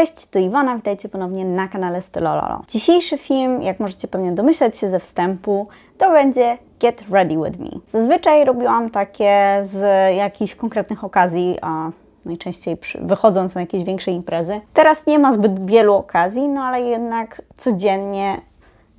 Cześć, tu Iwona, witajcie ponownie na kanale Stylololo. Dzisiejszy film, jak możecie pewnie domyślać się ze wstępu, to będzie Get Ready With Me. Zazwyczaj robiłam takie z jakichś konkretnych okazji, a najczęściej przy, wychodząc na jakieś większe imprezy. Teraz nie ma zbyt wielu okazji, no ale jednak codziennie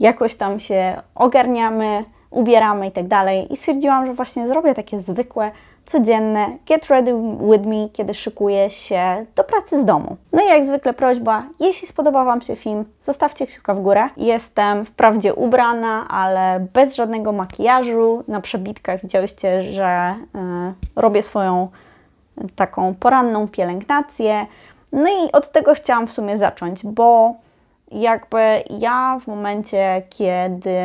jakoś tam się ogarniamy, ubieramy i tak dalej. I stwierdziłam, że właśnie zrobię takie zwykłe, codzienne get ready with me, kiedy szykuję się do pracy z domu. No i jak zwykle prośba, jeśli spodoba Wam się film, zostawcie kciuka w górę. Jestem wprawdzie ubrana, ale bez żadnego makijażu. Na przebitkach widziałyście, że y, robię swoją y, taką poranną pielęgnację. No i od tego chciałam w sumie zacząć, bo jakby ja w momencie, kiedy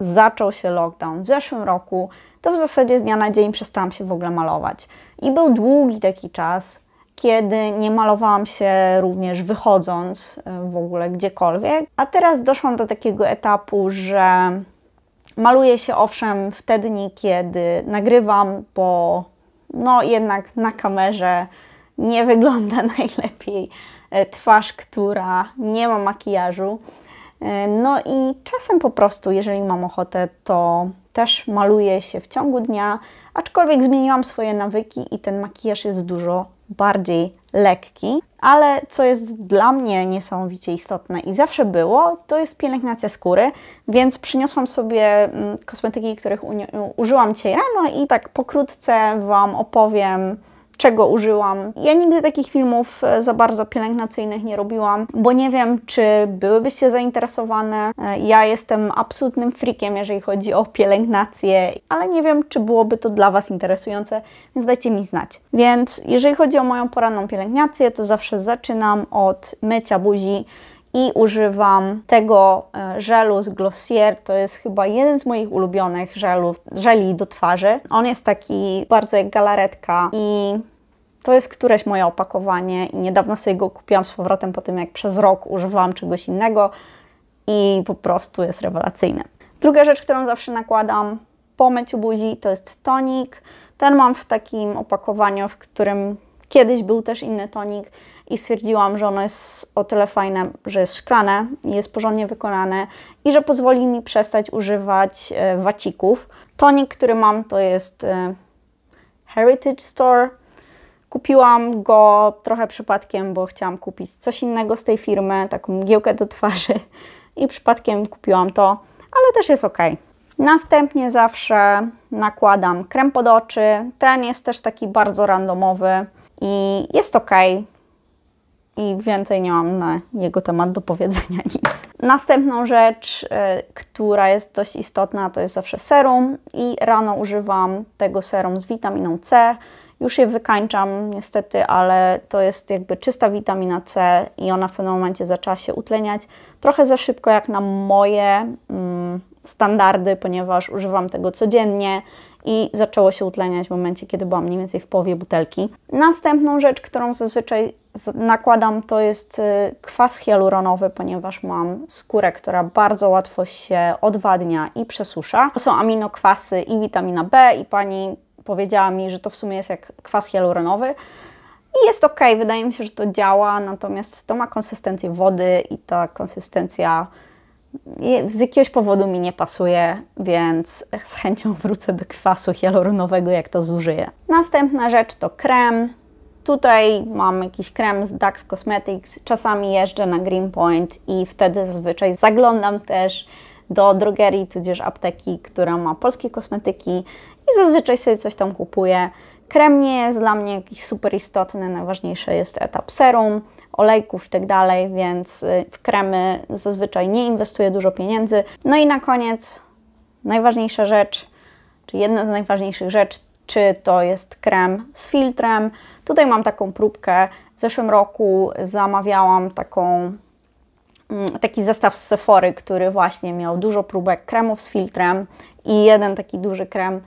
zaczął się lockdown w zeszłym roku, to w zasadzie z dnia na dzień przestałam się w ogóle malować. I był długi taki czas, kiedy nie malowałam się również wychodząc e, w ogóle gdziekolwiek. A teraz doszłam do takiego etapu, że maluję się owszem dni, kiedy nagrywam, bo no jednak na kamerze nie wygląda najlepiej E, twarz, która nie ma makijażu. E, no i czasem po prostu, jeżeli mam ochotę, to też maluję się w ciągu dnia, aczkolwiek zmieniłam swoje nawyki i ten makijaż jest dużo bardziej lekki. Ale co jest dla mnie niesamowicie istotne i zawsze było, to jest pielęgnacja skóry, więc przyniosłam sobie mm, kosmetyki, których użyłam dzisiaj rano i tak pokrótce Wam opowiem, czego użyłam. Ja nigdy takich filmów e, za bardzo pielęgnacyjnych nie robiłam, bo nie wiem, czy byłybyście zainteresowane. E, ja jestem absolutnym freakiem, jeżeli chodzi o pielęgnację, ale nie wiem, czy byłoby to dla Was interesujące, więc dajcie mi znać. Więc jeżeli chodzi o moją poranną pielęgnację, to zawsze zaczynam od mycia buzi i używam tego e, żelu z Glossier. To jest chyba jeden z moich ulubionych żelów, żeli do twarzy. On jest taki bardzo jak galaretka i to jest któreś moje opakowanie i niedawno sobie go kupiłam z powrotem po tym, jak przez rok używałam czegoś innego i po prostu jest rewelacyjny. Druga rzecz, którą zawsze nakładam po myciu buzi, to jest tonik. Ten mam w takim opakowaniu, w którym Kiedyś był też inny tonik i stwierdziłam, że ono jest o tyle fajne, że jest szklane, jest porządnie wykonane i że pozwoli mi przestać używać e, wacików. Tonik, który mam, to jest e, Heritage Store. Kupiłam go trochę przypadkiem, bo chciałam kupić coś innego z tej firmy, taką mgiełkę do twarzy i przypadkiem kupiłam to, ale też jest ok. Następnie zawsze nakładam krem pod oczy. Ten jest też taki bardzo randomowy i jest ok. I więcej nie mam na jego temat do powiedzenia nic. Następną rzecz, y, która jest dość istotna, to jest zawsze serum i rano używam tego serum z witaminą C już je wykańczam niestety, ale to jest jakby czysta witamina C i ona w pewnym momencie zaczęła się utleniać. Trochę za szybko jak na moje mm, standardy, ponieważ używam tego codziennie i zaczęło się utleniać w momencie, kiedy byłam mniej więcej w połowie butelki. Następną rzecz, którą zazwyczaj nakładam, to jest y, kwas hialuronowy, ponieważ mam skórę, która bardzo łatwo się odwadnia i przesusza. To są aminokwasy i witamina B i pani powiedziała mi, że to w sumie jest jak kwas hialuronowy. I jest ok, wydaje mi się, że to działa, natomiast to ma konsystencję wody i ta konsystencja z jakiegoś powodu mi nie pasuje, więc z chęcią wrócę do kwasu hialuronowego, jak to zużyję. Następna rzecz to krem. Tutaj mam jakiś krem z Dax Cosmetics. Czasami jeżdżę na Greenpoint i wtedy zazwyczaj zaglądam też do drogerii, tudzież apteki, która ma polskie kosmetyki i zazwyczaj sobie coś tam kupuję. Krem nie jest dla mnie jakiś super istotny, najważniejszy jest etap serum, olejków i tak dalej, więc y, w kremy zazwyczaj nie inwestuję dużo pieniędzy. No i na koniec najważniejsza rzecz, czy jedna z najważniejszych rzeczy, czy to jest krem z filtrem. Tutaj mam taką próbkę. W zeszłym roku zamawiałam taką, mm, taki zestaw z Sephory, który właśnie miał dużo próbek kremów z filtrem i jeden taki duży krem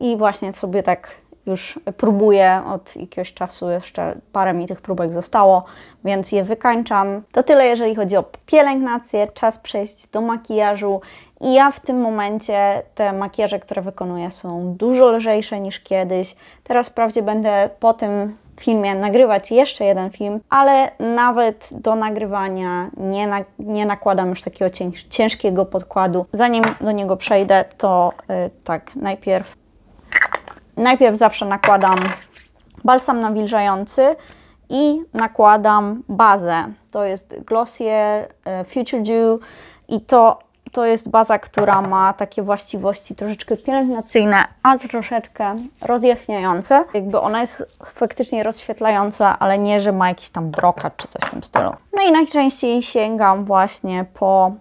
i właśnie sobie tak już próbuję od jakiegoś czasu, jeszcze parę mi tych próbek zostało, więc je wykańczam. To tyle, jeżeli chodzi o pielęgnację, czas przejść do makijażu. I ja w tym momencie te makijaże, które wykonuję, są dużo lżejsze niż kiedyś. Teraz wprawdzie będę po tym filmie nagrywać jeszcze jeden film, ale nawet do nagrywania nie, na, nie nakładam już takiego cięż, ciężkiego podkładu. Zanim do niego przejdę, to yy, tak najpierw najpierw zawsze nakładam balsam nawilżający i nakładam bazę. To jest Glossier e, Future Dew i to, to jest baza, która ma takie właściwości troszeczkę pielęgnacyjne, a troszeczkę rozjaśniające. Jakby ona jest faktycznie rozświetlająca, ale nie, że ma jakiś tam brokat czy coś w tym stylu. No i najczęściej sięgam właśnie po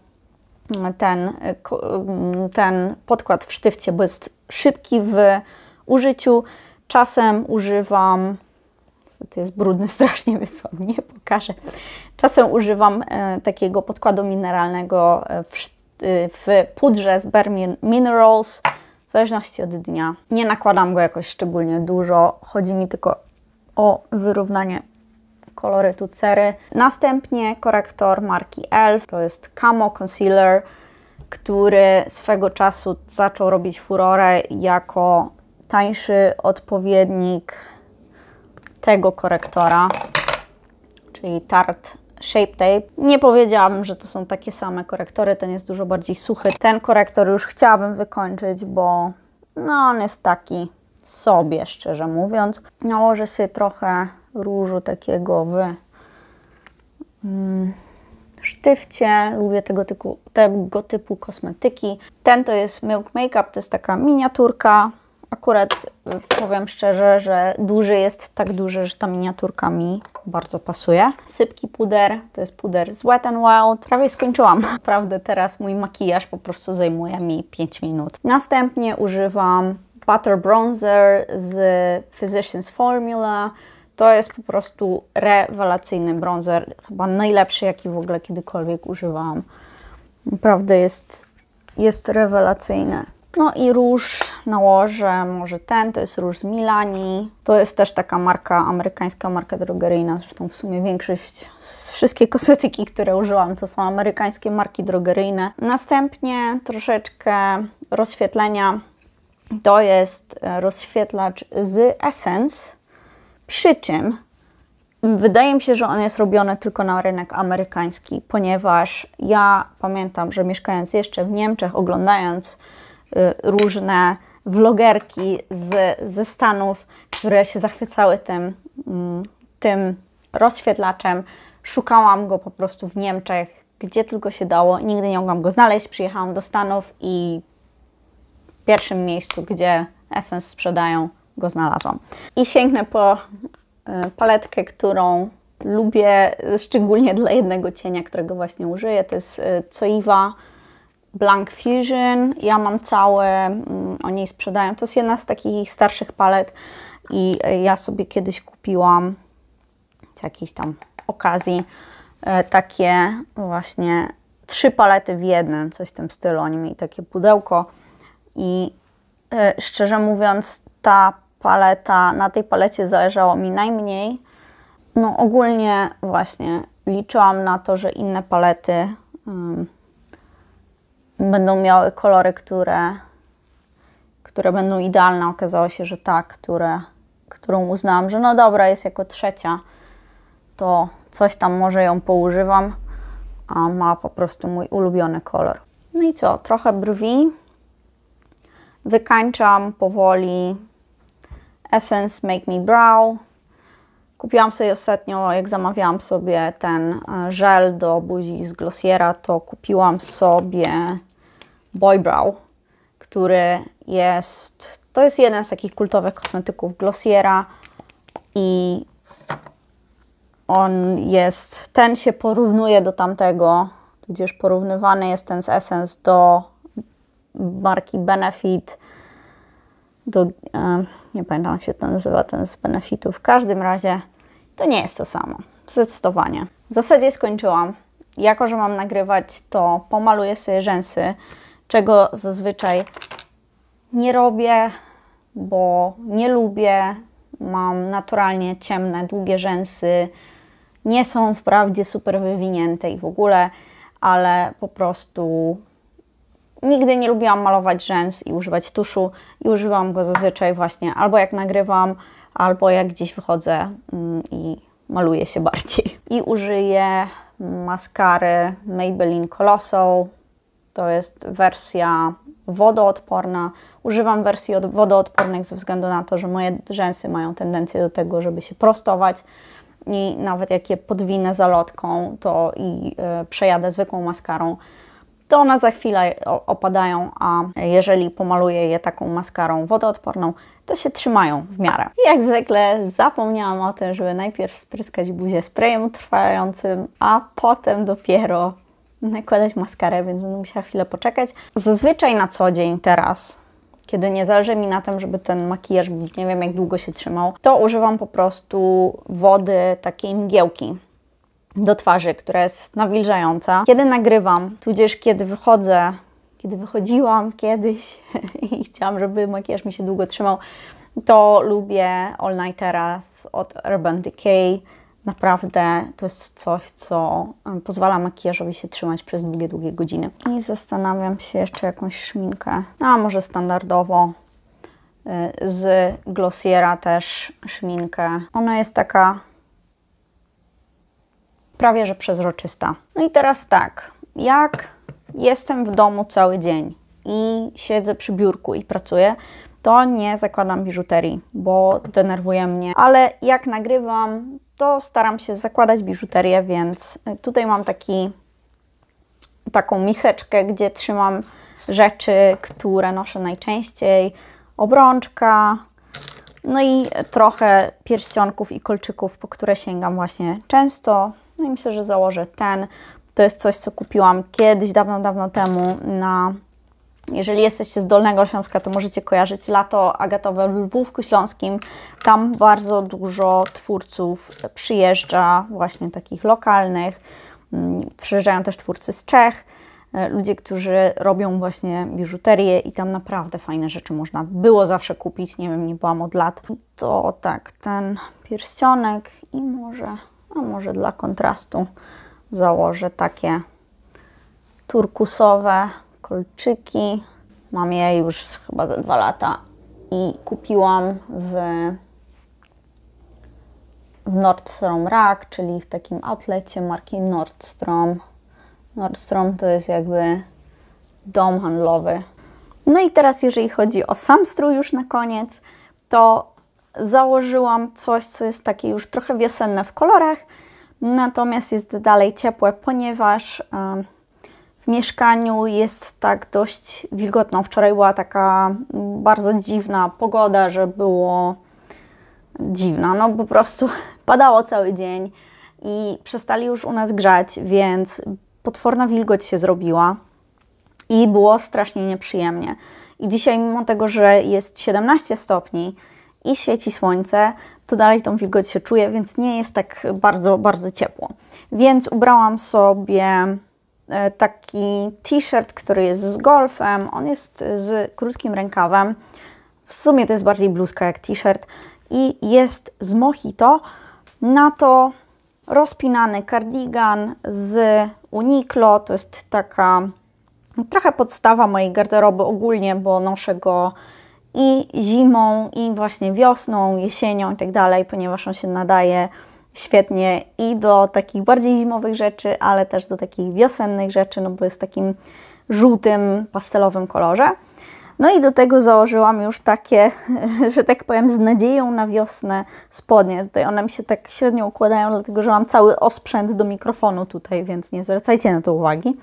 mm, ten, e, mm, ten podkład w sztywcie, bo jest szybki w użyciu. Czasem używam, to jest brudny strasznie, więc Wam nie pokażę. Czasem używam e, takiego podkładu mineralnego e, w, e, w pudrze z Bare Minerals, w zależności od dnia. Nie nakładam go jakoś szczególnie dużo, chodzi mi tylko o wyrównanie kolorytu cery. Następnie korektor marki ELF, to jest Camo Concealer, który swego czasu zaczął robić furorę jako tańszy odpowiednik tego korektora, czyli Tarte Shape Tape. Nie powiedziałabym, że to są takie same korektory, ten jest dużo bardziej suchy. Ten korektor już chciałabym wykończyć, bo no on jest taki sobie, szczerze mówiąc. Nałożę sobie trochę różu takiego w mm, sztywcie. Lubię tego typu, tego typu kosmetyki. Ten to jest Milk Makeup, to jest taka miniaturka Akurat y, powiem szczerze, że duży jest tak duży, że ta miniaturka mi bardzo pasuje. Sypki puder, to jest puder z Wet n Wild. Prawie skończyłam. Naprawdę teraz mój makijaż po prostu zajmuje mi 5 minut. Następnie używam Butter Bronzer z Physicians Formula. To jest po prostu rewelacyjny bronzer, chyba najlepszy, jaki w ogóle kiedykolwiek używałam. Naprawdę jest, jest rewelacyjny. No i róż nałożę, może ten, to jest róż z Milani. To jest też taka marka, amerykańska marka drogeryjna. Zresztą w sumie większość, wszystkie kosmetyki, które użyłam, to są amerykańskie marki drogeryjne. Następnie troszeczkę rozświetlenia. To jest e, rozświetlacz z Essence, przy czym Wydaje mi się, że on jest robiony tylko na rynek amerykański, ponieważ ja pamiętam, że mieszkając jeszcze w Niemczech, oglądając Y, różne vlogerki z, ze Stanów, które się zachwycały tym, mm, tym rozświetlaczem. Szukałam go po prostu w Niemczech, gdzie tylko się dało. Nigdy nie mogłam go znaleźć. Przyjechałam do Stanów i w pierwszym miejscu, gdzie Essence sprzedają, go znalazłam. I sięgnę po y, paletkę, którą lubię, szczególnie dla jednego cienia, którego właśnie użyję. To jest y, Coiva Blank Fusion. Ja mam całe, mm, oni sprzedają. To jest jedna z takich starszych palet i e, ja sobie kiedyś kupiłam z jakiejś tam okazji e, takie właśnie trzy palety w jednym, coś w tym stylu. Oni mieli takie pudełko i e, szczerze mówiąc ta paleta, na tej palecie zależało mi najmniej. No ogólnie właśnie liczyłam na to, że inne palety będą miały kolory, które, które będą idealne. Okazało się, że ta, które, którą uznałam, że no dobra, jest jako trzecia, to coś tam może ją poużywam, a ma po prostu mój ulubiony kolor. No i co, trochę brwi. Wykańczam powoli Essence Make Me Brow. Kupiłam sobie ostatnio, jak zamawiałam sobie ten e, żel do buzi z Glossiera, to kupiłam sobie Boybrow, który jest, to jest jeden z takich kultowych kosmetyków Glossiera i on jest, ten się porównuje do tamtego, gdzież porównywany jest ten z Essence do marki Benefit, do, e, nie pamiętam jak się to nazywa, ten z Benefitu. W każdym razie to nie jest to samo, zdecydowanie. W zasadzie skończyłam. Jako, że mam nagrywać, to pomaluję sobie rzęsy czego zazwyczaj nie robię, bo nie lubię. Mam naturalnie ciemne, długie rzęsy. Nie są wprawdzie super wywinięte i w ogóle, ale po prostu nigdy nie lubiłam malować rzęs i używać tuszu i używam go zazwyczaj właśnie albo jak nagrywam, albo jak gdzieś wychodzę mm, i maluję się bardziej. I użyję maskary Maybelline Colossal to jest wersja wodoodporna. Używam wersji od wodoodpornych ze względu na to, że moje rzęsy mają tendencję do tego, żeby się prostować i nawet jak je podwinę zalotką to i y, przejadę zwykłą maskarą, to one za chwilę opadają, a jeżeli pomaluję je taką maskarą wodoodporną, to się trzymają w miarę. I jak zwykle zapomniałam o tym, żeby najpierw spryskać buzię sprayem trwającym, a potem dopiero nakładać maskarę, więc będę musiała chwilę poczekać. Zazwyczaj na co dzień teraz, kiedy nie zależy mi na tym, żeby ten makijaż, nie wiem jak długo się trzymał, to używam po prostu wody takiej mgiełki do twarzy, która jest nawilżająca. Kiedy nagrywam, tudzież kiedy wychodzę, kiedy wychodziłam kiedyś i chciałam, żeby makijaż mi się długo trzymał, to lubię All Nightera od Urban Decay Naprawdę to jest coś, co pozwala makijażowi się trzymać przez długie, długie godziny. I zastanawiam się jeszcze jakąś szminkę. No, a może standardowo y, z Glossiera też szminkę. Ona jest taka prawie że przezroczysta. No i teraz tak, jak jestem w domu cały dzień i siedzę przy biurku i pracuję, to nie zakładam biżuterii, bo denerwuje mnie. Ale jak nagrywam, to staram się zakładać biżuterię, więc y, tutaj mam taki, taką miseczkę, gdzie trzymam rzeczy, które noszę najczęściej. Obrączka, no i trochę pierścionków i kolczyków, po które sięgam właśnie często. No i myślę, że założę ten. To jest coś, co kupiłam kiedyś, dawno, dawno temu na jeżeli jesteście z Dolnego Śląska, to możecie kojarzyć lato agatowe w Lwówku Śląskim. Tam bardzo dużo twórców przyjeżdża, właśnie takich lokalnych. Mm, przyjeżdżają też twórcy z Czech, e, ludzie, którzy robią właśnie biżuterię i tam naprawdę fajne rzeczy można było zawsze kupić. Nie wiem, nie byłam od lat. To tak, ten pierścionek i może, a może dla kontrastu założę takie turkusowe kolczyki. Mam je już chyba za dwa lata i kupiłam w, w Nordstrom Rack, czyli w takim outlecie marki Nordstrom. Nordstrom to jest jakby dom handlowy. No i teraz jeżeli chodzi o sam strój już na koniec, to założyłam coś, co jest takie już trochę wiosenne w kolorach, natomiast jest dalej ciepłe, ponieważ... Yy, w mieszkaniu jest tak dość wilgotno. Wczoraj była taka mm, bardzo dziwna pogoda, że było dziwna. No po prostu padało cały dzień i przestali już u nas grzać, więc potworna wilgoć się zrobiła i było strasznie nieprzyjemnie. I dzisiaj, mimo tego, że jest 17 stopni i świeci słońce, to dalej tą wilgoć się czuje, więc nie jest tak bardzo, bardzo ciepło. Więc ubrałam sobie E, taki t-shirt, który jest z golfem. On jest z krótkim rękawem. W sumie to jest bardziej bluzka jak t-shirt. I jest z mojito. Na to rozpinany kardigan z Uniqlo. To jest taka trochę podstawa mojej garderoby ogólnie, bo noszę go i zimą, i właśnie wiosną, jesienią i tak dalej, ponieważ on się nadaje świetnie i do takich bardziej zimowych rzeczy, ale też do takich wiosennych rzeczy, no bo jest w takim żółtym, pastelowym kolorze. No i do tego założyłam już takie, że tak powiem, z nadzieją na wiosnę spodnie. Tutaj one mi się tak średnio układają, dlatego że mam cały osprzęt do mikrofonu tutaj, więc nie zwracajcie na to uwagi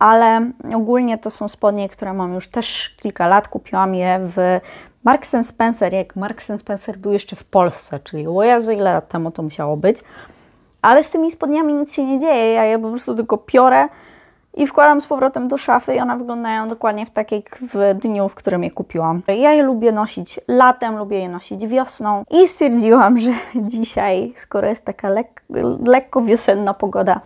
ale ogólnie to są spodnie, które mam już też kilka lat. Kupiłam je w Marks Spencer, jak Marks Spencer był jeszcze w Polsce, czyli o Jezu, ile lat temu to musiało być. Ale z tymi spodniami nic się nie dzieje, ja je po prostu tylko piorę i wkładam z powrotem do szafy i one wyglądają dokładnie w tak jak w dniu, w którym je kupiłam. Ja je lubię nosić latem, lubię je nosić wiosną i stwierdziłam, że dzisiaj, skoro jest taka lek lekko wiosenna pogoda,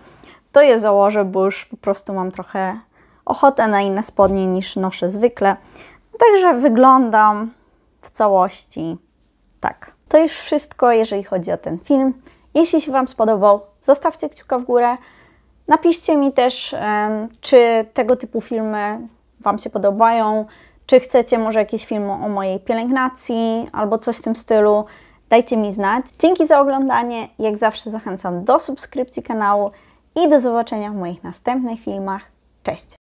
to je założę, bo już po prostu mam trochę ochotę na inne spodnie niż noszę zwykle. Także wyglądam w całości tak. To już wszystko, jeżeli chodzi o ten film. Jeśli się Wam spodobał, zostawcie kciuka w górę. Napiszcie mi też, czy tego typu filmy Wam się podobają, czy chcecie może jakieś filmy o mojej pielęgnacji albo coś w tym stylu. Dajcie mi znać. Dzięki za oglądanie. Jak zawsze zachęcam do subskrypcji kanału i do zobaczenia w moich następnych filmach. Cześć!